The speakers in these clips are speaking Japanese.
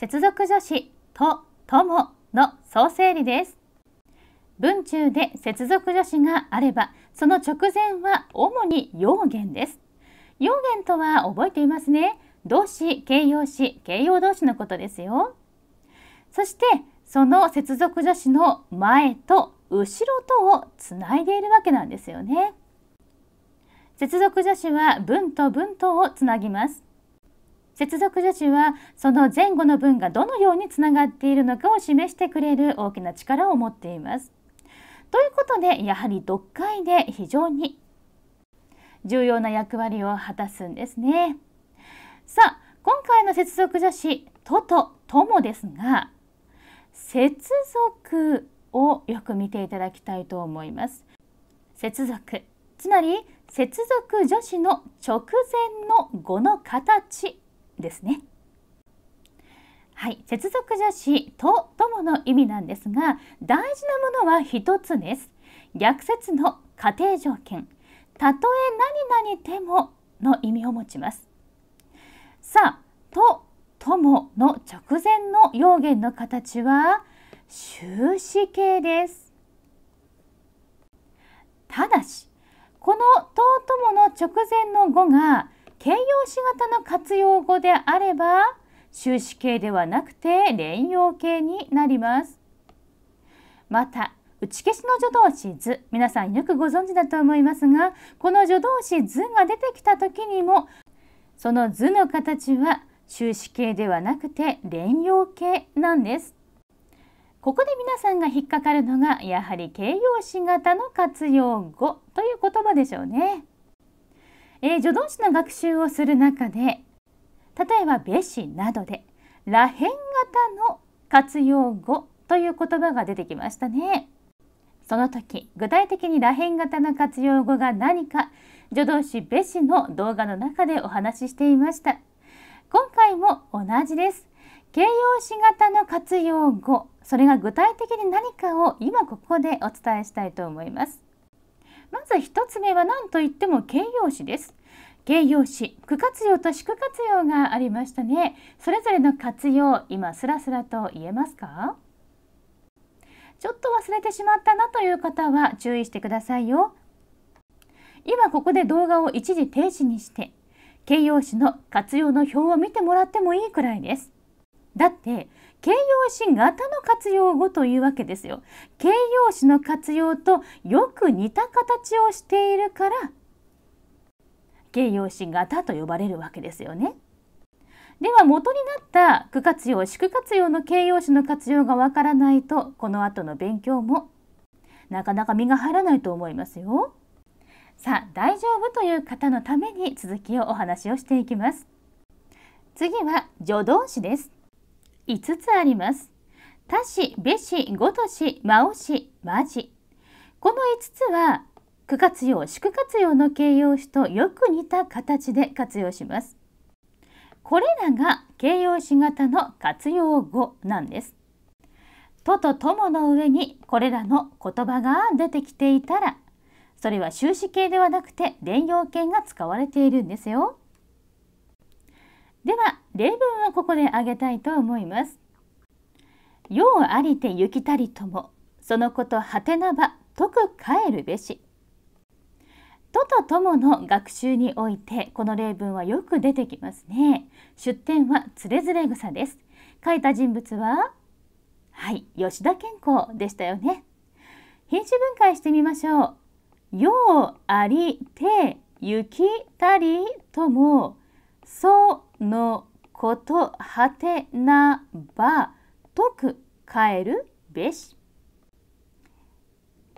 接続助詞と、ともの総整理です。文中で接続助詞があれば、その直前は主に用言です。用言とは覚えていますね。動詞、形容詞、形容動詞のことですよ。そして、その接続助詞の前と後ろとをつないでいるわけなんですよね。接続助詞は文と文とをつなぎます。接続助詞はその前後の文がどのようにつながっているのかを示してくれる大きな力を持っています。ということでやはり読解で非常に重要な役割を果たすんですね。さあ今回の接続助詞「と」と「とも」ですが接続をよく見ていただきたいと思います。接続つまり接続助詞の直前の語の形ですね。はい、接続助詞と友の意味なんですが大事なものは一つです逆説の仮定条件たとえ何々でもの意味を持ちますさあと友の直前の用言の形は終止形ですただしこのと友の直前の語が形容詞型の活用語であれば終止形ではなくて連用形になります。また打ち消しの助動詞図皆さんよくご存知だと思いますがこの助動詞図が出てきた時にもその図の形は終止形ではなくて連用形なんです。ここで皆さんが引っかかるのがやはり形容詞型の活用語という言葉でしょうね。えー、助動詞の学習をする中で例えば「べし」などでらへん型の活用語という言葉が出てきましたね。その時具体的にらへん型の活用語が何か助動詞「べし」の動画の中でお話ししていました。今回も同じです。形容詞型の活用語それが具体的に何かを今ここでお伝えしたいと思います。まず1つ目は何といっても形容詞です。形容詞、区活用と主活用がありましたね。それぞれの活用、今スラスラと言えますかちょっと忘れてしまったなという方は注意してくださいよ。今ここで動画を一時停止にして、形容詞の活用の表を見てもらってもいいくらいです。だって形容詞型の活用語というわけですよ。形容詞の活用とよく似た形をしているから形容詞型と呼ばれるわけですよね。では元になった句活用、祝活用の形容詞の活用がわからないとこの後の勉強もなかなか身が入らないと思いますよ。さあ大丈夫という方のために続きをお話をしていきます。次は助動詞です。5つあります。他詞、べし、ごとし、まおし、まじ。この5つは、区活用、宿活用の形容詞とよく似た形で活用します。これらが形容詞型の活用語なんです。ととともの上にこれらの言葉が出てきていたら、それは終止形ではなくて連用形が使われているんですよ。では例文をここで挙げたいと思います。ようありて行きたりともそのことはてなばとく帰るべし。ととともの学習においてこの例文はよく出てきますね。出典はつれづれ草です。書いた人物ははい吉田健康でしたよね。品詞分解してみましょう。ようありて行きたりともそのことはてなばとく帰るべし。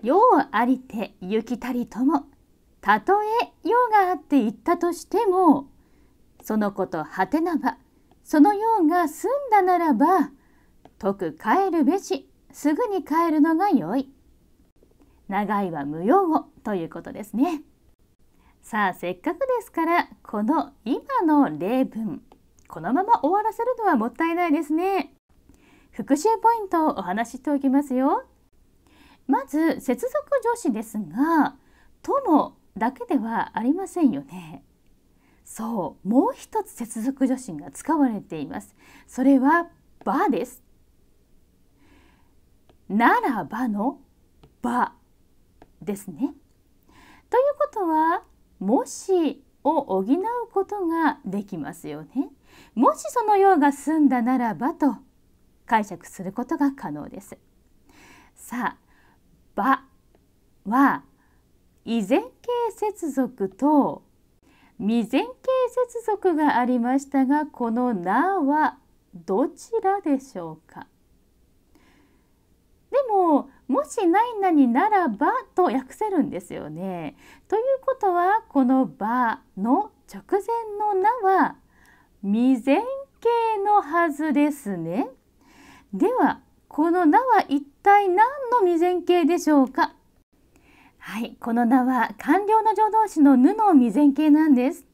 世をありて行きたりとも、たとえ用があって言ったとしても、そのことはてなば、その用が済んだならば、とく帰るべし、すぐに帰るのがよい。長いは無用をということですね。さあせっかくですからこの今の例文このまま終わらせるのはもったいないですね復習ポイントをお話ししておきますよまず接続助詞ですが「とも」だけではありませんよねそうもう一つ接続助詞が使われていますそれは「ば」ですならばの「ば」ですねもしを補うことができますよね。もしその用が済んだならばと解釈することが可能です。さあ、ばは依然形接続と未然形接続がありましたが、このなはどちらでしょうか。でももし何々ならばと訳せるんですよね。ということはこのばの直前のなは未然形のはずですね。ではこのなは一体何の未然形でしょうかはい、この名は官僚の助動詞のぬの未然形なんです。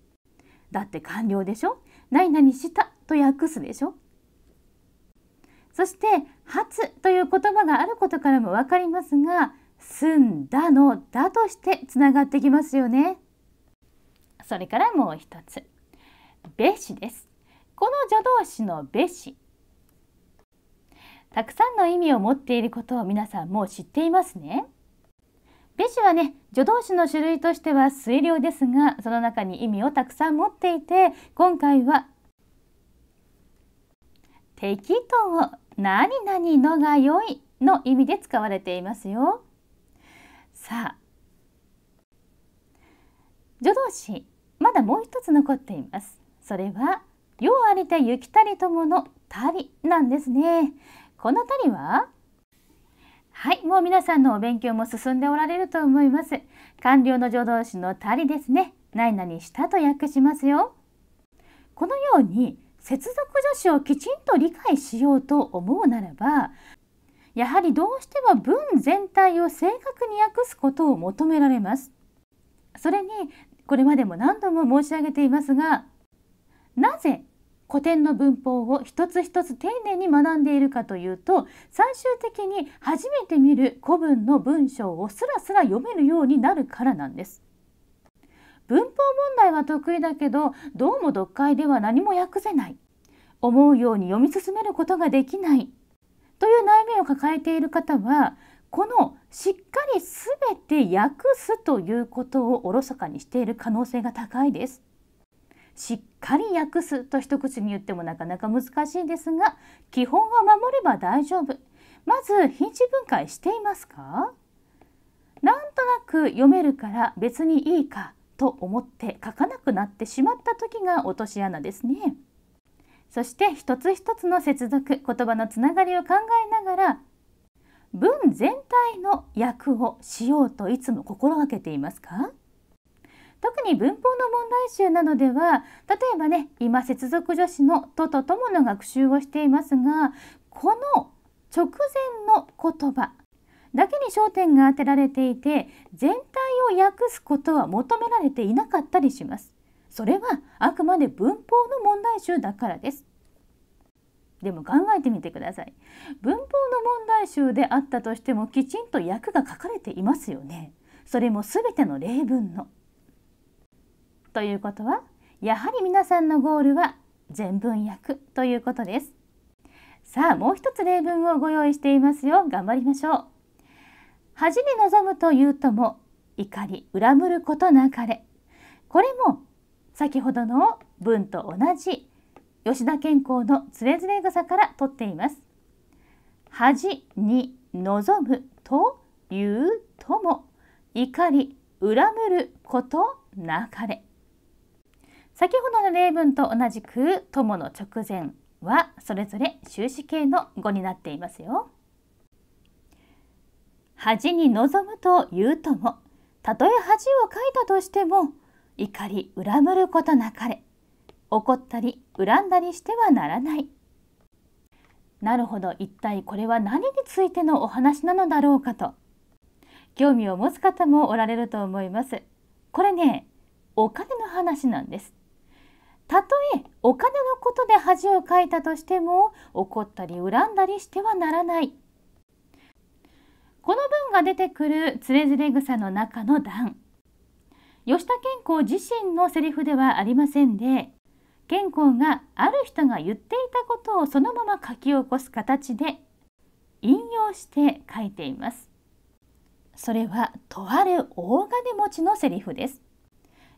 だって官僚でしょ何々したと訳すでしょそして「初」という言葉があることからも分かりますが「済んだ」の「だ」としてつながってきますよね。それからもう一つ「べし」です。この助動詞の「べし」たくさんの意味を持っていることを皆さんもう知っていますね。べしはね助動詞の種類としては水量ですがその中に意味をたくさん持っていて今回は適当何々のが良いの意味で使われていますよ。さあ、助動詞、まだもう一つ残っています。それは、量ありて行きたりとものたりなんですね。このたりははい、もう皆さんのお勉強も進んでおられると思います。官僚の助動詞のたりですね。何々したと訳しますよ。このように接続助詞をきちんと理解しようと思うならばやはりどうしても文全体を正確に訳すことを求められます。それにこれまでも何度も申し上げていますがなぜ古典の文法を一つ一つ丁寧に学んでいるかというと最終的に初めて見る古文の文章をすらすら読めるようになるからなんです。文法問題は得意だけどどうも読解では何も訳せない思うように読み進めることができないという悩みを抱えている方はこのしっかり全て訳すということをおろそかにしている可能性が高いです。しっかり訳すと一口に言ってもなかなか難しいですが基本は守れば大丈夫。まず品詞分解していますかなんとなく読めるから別にいいかと思って書かなくなってしまった時が落とし穴ですね。そして一つ一つの接続言葉のつながりを考えながら文全体の訳をしようといつも心がけていますか特に文法の問題集などでは例えばね今接続助詞の「と」と「とも」の学習をしていますがこの直前の言葉だけに焦点が当てられていて全体を訳すことは求められていなかったりしますそれはあくまで文法の問題集だからですでも考えてみてください文法の問題集であったとしてもきちんと訳が書かれていますよねそれも全ての例文のということはやはり皆さんのゴールは全文訳ということですさあもう一つ例文をご用意していますよ頑張りましょう恥に臨むというとも怒り恨むることなかれこれも先ほどの文と同じ吉田健康のつれづれ草から取っています恥に臨むというとも怒り恨むることなかれ先ほどの例文と同じく友の直前はそれぞれ終止形の語になっていますよ。恥に臨むと言うともたとえ恥をかいたとしても怒り恨むることなかれ怒ったり恨んだりしてはならないなるほど一体これは何についてのお話なのだろうかと興味を持つ方もおられると思いますこれねお金の話なんですたとえお金のことで恥をかいたとしても怒ったり恨んだりしてはならないこの文が出てくるつれづれ草の中の段吉田健康自身のセリフではありませんで健康がある人が言っていたことをそのまま書き起こす形で引用して書いていますそれはとある大金持ちのセリフです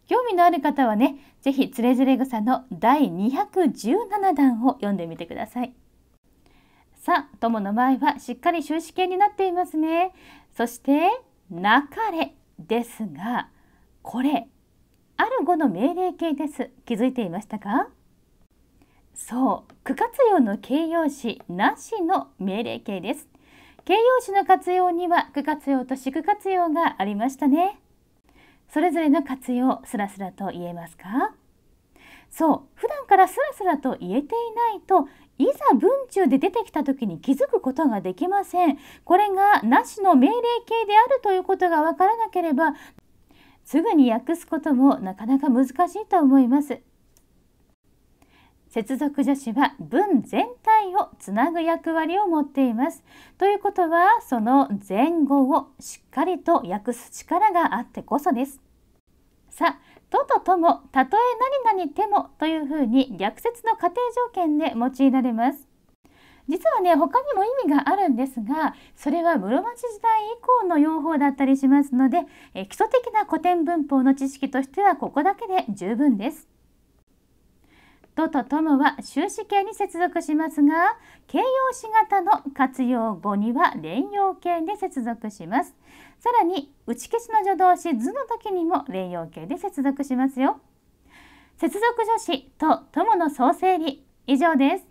興味のある方はね是非つれづれ草の第217弾を読んでみてくださいさあ、友の前はしっかり終止形になっていますね。そして、なかれですが、これ、ある語の命令形です。気づいていましたかそう区活用の形容詞なしの命令形です形容詞の活用には句活用と市区活用がありましたねそれぞれの活用すらすらと言えますかそう普段からスラスラと言えていないといざ文中で出てきた時に気づくことができませんこれがなしの命令形であるということが分からなければすぐに訳すこともなかなか難しいと思います接続助詞は文全体をつなぐ役割を持っていますということはその前後をしっかりと訳す力があってこそですさあとととも、たとえ何々てもというふうに逆説の仮定条件で用いられます。実はね他にも意味があるんですがそれは室町時代以降の用法だったりしますのでえ基礎的な古典文法の知識としてはここだけで十分です。ととともは終止形に接続しますが形容詞型の活用語には連用形で接続します。さらに打ち消しの助動詞図の時にも連用形で接続しますよ接続助詞と友の総整理以上です